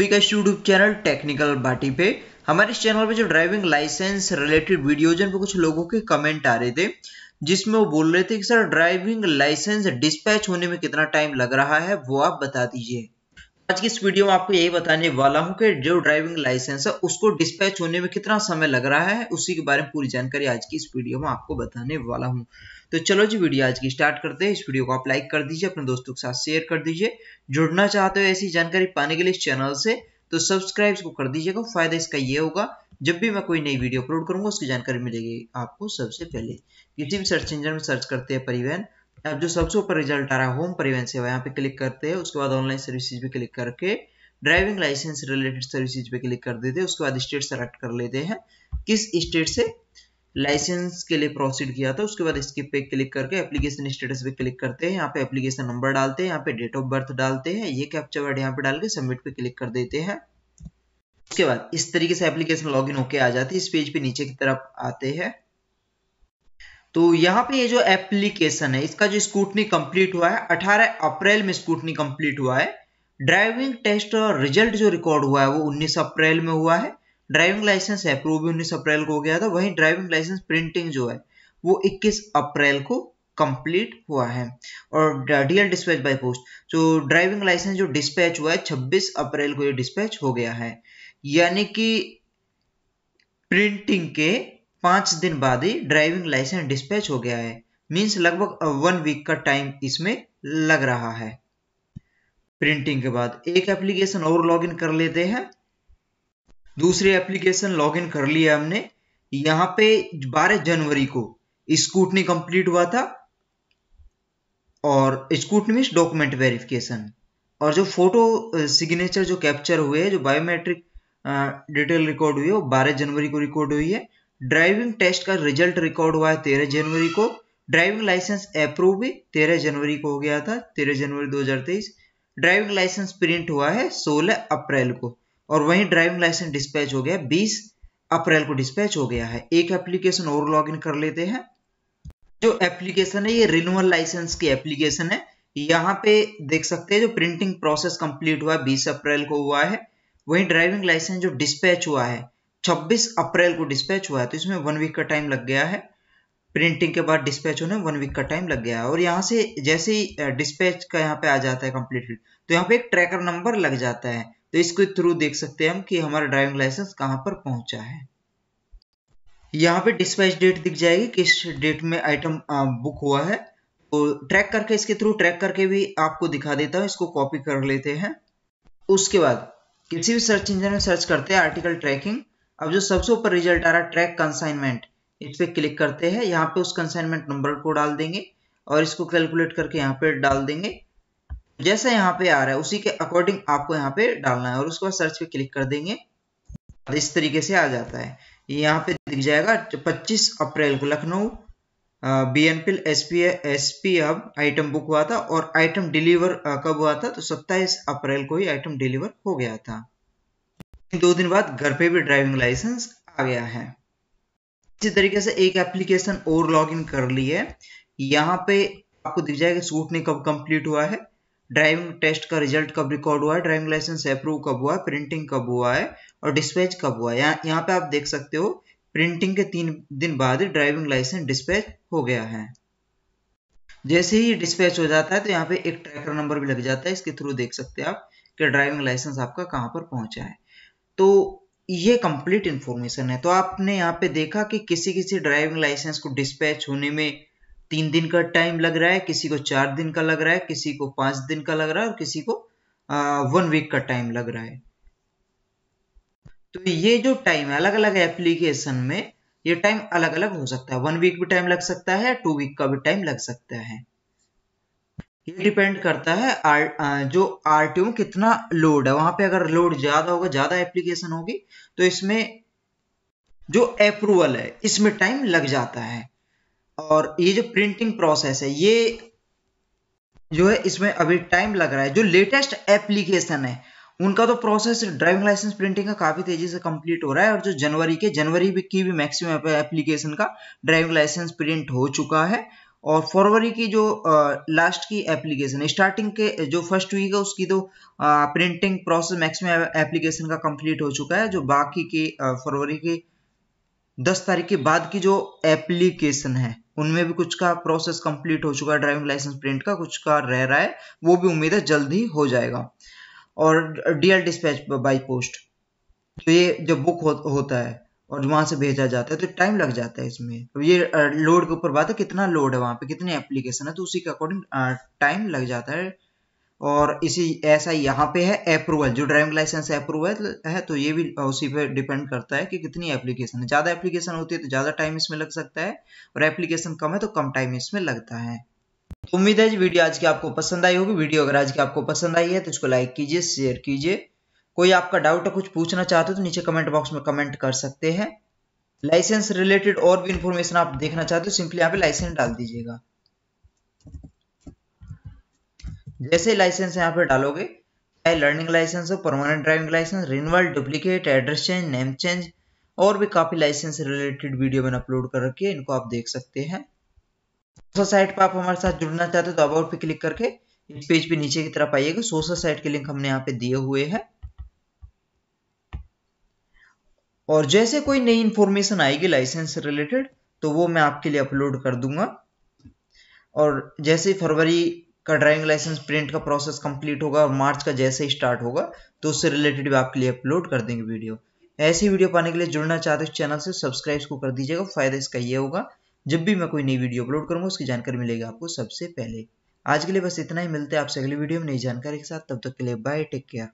का YouTube channel technical बाटी पे हमारे इस चैनल पे जो ड्राइविंग लाइसेंस रिलेटेड वीडियोज हैं पे कुछ लोगों के कमेंट आ रहे थे जिसमें वो बोल रहे थे कि सर ड्राइविंग लाइसेंस डिस्पैच होने में कितना टाइम लग रहा है वो आप बता दीजिए आज की इस वीडियो में आपको यही बताने वाला हूं कि जो ड्राइविंग लाइसेंस है उसको डिस्पैच होने में कितना समय लग रहा है उसी के बारे में पूरी जानकारी आज की इस वीडियो में आपको बताने वाला हूं तो चलो जी वीडियो आज की स्टार्ट करते हैं इस वीडियो को आप लाइक कर दीजिए अपने दोस्तों के साथ शेयर कर दीजिए जुड़ना चाहते हो ऐसी जानकारी पाने के लिए इस चैनल से तो सब्सक्राइब को कर दीजिएगा फायदा इसका ये होगा जब भी मैं कोई नई वीडियो अपलोड करूंगा उसकी जानकारी मिलेगी आपको सबसे पहले किसी भी सर्च इंजन में सर्च करते हैं परिवहन अब जो सबसे ऊपर रिजल्ट आ रहा है होम परिवहन सेवा यहाँ पे क्लिक करते हैं उसके बाद ऑनलाइन सर्विसेज पे क्लिक करके ड्राइविंग लाइसेंस रिलेटेड सर्विसेज पे क्लिक कर देते हैं उसके बाद स्टेट सेलेक्ट कर लेते हैं किस स्टेट से लाइसेंस के लिए प्रोसीड किया था उसके बाद स्किप पे क्लिक करके एप्लीकेशन स्टेटस पे क्लिक करते हैं यहाँ पे एप्लीकेशन नंबर डालते हैं यहाँ पे डेट ऑफ बर्थ डालते हैं ये कैप्चर वर्ड यहाँ पे डाल के सबमिट पे क्लिक कर देते हैं उसके बाद इस तरीके से एप्लीकेशन लॉगिन होके आ जाती है इस पेज पे नीचे की तरफ आते हैं तो यहाँ पे ये जो एप्लीकेशन है इसका जो स्कूटनी कंप्लीट हुआ है 18 अप्रैल में स्कूटनी कंप्लीट हुआ है ड्राइविंग टेस्ट और रिजल्ट जो रिकॉर्ड हुआ है वो 19 अप्रैल में हुआ है ड्राइविंग लाइसेंस अप्रूव भी उन्नीस अप्रैल को हो गया था वहीं ड्राइविंग लाइसेंस प्रिंटिंग जो है वो इक्कीस अप्रैल को कंप्लीट हुआ है और डीएल डिस्पैच बाय पोस्ट जो ड्राइविंग लाइसेंस जो डिस्पैच हुआ है छब्बीस अप्रैल को ये डिस्पैच हो गया है यानी कि प्रिंटिंग के पाँच दिन बाद ही ड्राइविंग लाइसेंस डिस्पैच हो गया है मीन्स लगभग वन वीक का टाइम इसमें लग रहा है प्रिंटिंग के बाद एक एप्लीकेशन और लॉगिन कर लेते हैं दूसरी एप्लीकेशन लॉगिन कर लिया हमने यहां पे 12 जनवरी को स्कूटनी कंप्लीट हुआ था और स्कूटनी मीन डॉक्यूमेंट वेरिफिकेशन और जो फोटो सिग्नेचर जो कैप्चर हुए जो बायोमेट्रिक डिटेल रिकॉर्ड हुई है वो 12 जनवरी को रिकॉर्ड हुई है ड्राइविंग टेस्ट का रिजल्ट रिकॉर्ड हुआ है तेरह जनवरी को ड्राइविंग लाइसेंस अप्रूव भी तेरह जनवरी को हो गया था तेरह जनवरी दो ड्राइविंग लाइसेंस प्रिंट हुआ है सोलह अप्रैल को और वहीं ड्राइविंग लाइसेंस डिस्पैच हो गया बीस अप्रैल को डिस्पैच हो गया है एक एप्लीकेशन और लॉग इन कर लेते हैं जो एप्लीकेशन है ये रिन्यूअल लाइसेंस की एप्लीकेशन है यहाँ पे देख सकते हैं जो प्रिंटिंग प्रोसेस कंप्लीट हुआ बीस अप्रैल को हुआ है वहीं ड्राइविंग लाइसेंस जो डिस्पैच हुआ है 26 अप्रैल को डिस्पैच हुआ है तो इसमें वन वीक का टाइम लग गया है प्रिंटिंग के बाद डिस्पैच होने वन वीक का टाइम लग गया है और यहाँ से जैसे ही डिस्पैच का यहाँ पे आ जाता है कम्प्लीटली तो यहाँ पे एक ट्रैकर नंबर लग जाता है तो इसके थ्रू देख सकते हैं हम कि हमारा ड्राइविंग लाइसेंस कहाँ पर पहुंचा है यहाँ पे डिस्पैच डेट दिख जाएगी किस डेट में आइटम बुक हुआ है तो ट्रैक करके इसके थ्रू ट्रैक करके भी आपको दिखा देता हूँ इसको कॉपी कर लेते हैं उसके बाद किसी भी सर्च इंजन में सर्च करते हैं आर्टिकल ट्रैकिंग अब जो सबसे ऊपर रिजल्ट आ रहा है ट्रैक कंसाइनमेंट इस पर क्लिक करते हैं यहाँ पे उस कंसाइनमेंट नंबर को डाल देंगे और इसको कैलकुलेट करके यहाँ पे डाल देंगे जैसा यहाँ पे आ रहा है उसी के अकॉर्डिंग आपको यहाँ पे डालना है और उसके बाद सर्च पे क्लिक कर देंगे इस तरीके से आ जाता है यहाँ पे दिख जाएगा 25 अप्रैल को लखनऊ बी एन पिल एस पी एस पी अब आइटम बुक हुआ था और आइटम डिलीवर कब हुआ था तो 27 अप्रैल को ही आइटम डिलीवर हो गया था दो दिन बाद घर पे भी ड्राइविंग लाइसेंस आ गया है इसी तरीके से एक एप्लीकेशन और लॉग इन कर ली है यहाँ पे आपको दिख जाएगा सूट ने कब कंप्लीट हुआ है ड्राइविंग टेस्ट का रिजल्ट कब रिकॉर्ड हुआ है ड्राइविंग लाइसेंस अप्रूव कब हुआ है प्रिंटिंग कब हुआ है और डिस्पैच कब हुआ है यहाँ यहाँ पे आप देख सकते हो प्रिंटिंग के तीन दिन बाद ड्राइविंग लाइसेंस डिस्पैच हो गया है जैसे ही डिस्पैच हो जाता है तो यहाँ पे एक ट्रैकर नंबर भी लग जाता है इसके थ्रू देख सकते हैं आप कि ड्राइविंग लाइसेंस आपका कहाँ पर पहुंचा है तो ये कंप्लीट इंफॉर्मेशन है तो आपने यहाँ पे देखा कि किसी किसी ड्राइविंग लाइसेंस को डिस्पैच होने में तीन दिन का टाइम लग रहा है किसी को चार दिन का लग रहा है किसी को पांच दिन का लग रहा है और किसी को वन वीक का टाइम लग रहा है तो ये जो टाइम है अलग अलग एप्लीकेशन में ये टाइम अलग अलग हो सकता है वन वीक भी टाइम लग सकता है टू वीक का भी टाइम लग सकता है ये डिपेंड करता है आर जो आर कितना लोड है वहां पे अगर लोड ज्यादा होगा ज्यादा एप्लीकेशन होगी तो इसमें जो अप्रूवल है इसमें टाइम लग जाता है और ये जो प्रिंटिंग प्रोसेस है ये जो है इसमें अभी टाइम लग रहा है जो लेटेस्ट एप्लीकेशन है उनका तो प्रोसेस ड्राइविंग लाइसेंस प्रिंटिंग का काफी तेजी से कंप्लीट हो रहा है और जो जनवरी के जनवरी की भी मैक्सिमम एप्लीकेशन का ड्राइविंग लाइसेंस प्रिंट हो चुका है और फरवरी की जो लास्ट की एप्लीकेशन स्टार्टिंग के जो फर्स्ट वीक है उसकी तो प्रिंटिंग प्रोसेस मैक्सिमम एप्लीकेशन का कंप्लीट हो चुका है जो बाकी की फरवरी की दस तारीख के बाद की जो एप्लीकेशन है उनमें भी कुछ का प्रोसेस कंप्लीट हो चुका है ड्राइविंग लाइसेंस प्रिंट का कुछ का रह रहा है वो भी उम्मीद है जल्द ही हो जाएगा और डीएल डिस्पैच बाई पोस्ट तो ये जो बुक हो, होता है और वहां से भेजा जाता है तो टाइम लग जाता है इसमें अब ये लोड के ऊपर बात है कितना लोड है वहां पे कितने एप्लीकेशन है तो उसी के अकॉर्डिंग टाइम लग जाता है और इसी ऐसा यहाँ पे है अप्रूवल जो ड्राइविंग लाइसेंस अप्रूवल है तो ये भी उसी पे डिपेंड करता है कि कितनी एप्लीकेशन है ज़्यादा एप्लीकेशन होती है तो ज़्यादा टाइम इसमें लग सकता है और एप्लीकेशन कम है तो कम टाइम इसमें लगता है उम्मीद है जी वीडियो आज की आपको पसंद आई होगी वीडियो अगर आज की आपको पसंद आई है तो इसको लाइक कीजिए शेयर कीजिए कोई आपका डाउट है कुछ पूछना चाहते हो तो नीचे कमेंट बॉक्स में कमेंट कर सकते हैं लाइसेंस रिलेटेड और भी इंफॉर्मेशन आप देखना चाहते हो सिंपली यहाँ पे लाइसेंस डाल दीजिएगा जैसे लाइसेंस यहाँ पे डालोगे चाहे लर्निंग लाइसेंस हो permanent driving licence renewal duplicate address change name change और भी काफी लाइसेंस रिलेटेड वीडियो मैंने अपलोड कर रखी है इनको आप देख सकते हैं सोशल साइट पर आप हमारे साथ जुड़ना चाहते हो तो अबाउट पे क्लिक करके इस पेज पे नीचे की तरफ आइएगा सोशल साइट के लिंक हमने यहाँ पे दिए हुए हैं और जैसे कोई नई इंफॉर्मेशन आएगी लाइसेंस रिलेटेड तो वो मैं आपके लिए अपलोड कर दूंगा और जैसे फरवरी का ड्राइविंग लाइसेंस प्रिंट का प्रोसेस कंप्लीट होगा और मार्च का जैसे ही स्टार्ट होगा तो उससे रिलेटेड भी आपके लिए अपलोड कर देंगे वीडियो ऐसी वीडियो पाने के लिए जुड़ना चाहते हो चैनल तो से सब्सक्राइब को कर दीजिएगा फायदा इसका ये होगा जब भी मैं कोई नई वीडियो अपलोड करूंगा उसकी जानकारी मिलेगी आपको सबसे पहले आज के लिए बस इतना ही मिलते हैं आपसे अगली वीडियो में नई जानकारी के साथ तब तक के लिए बाय टेक केयर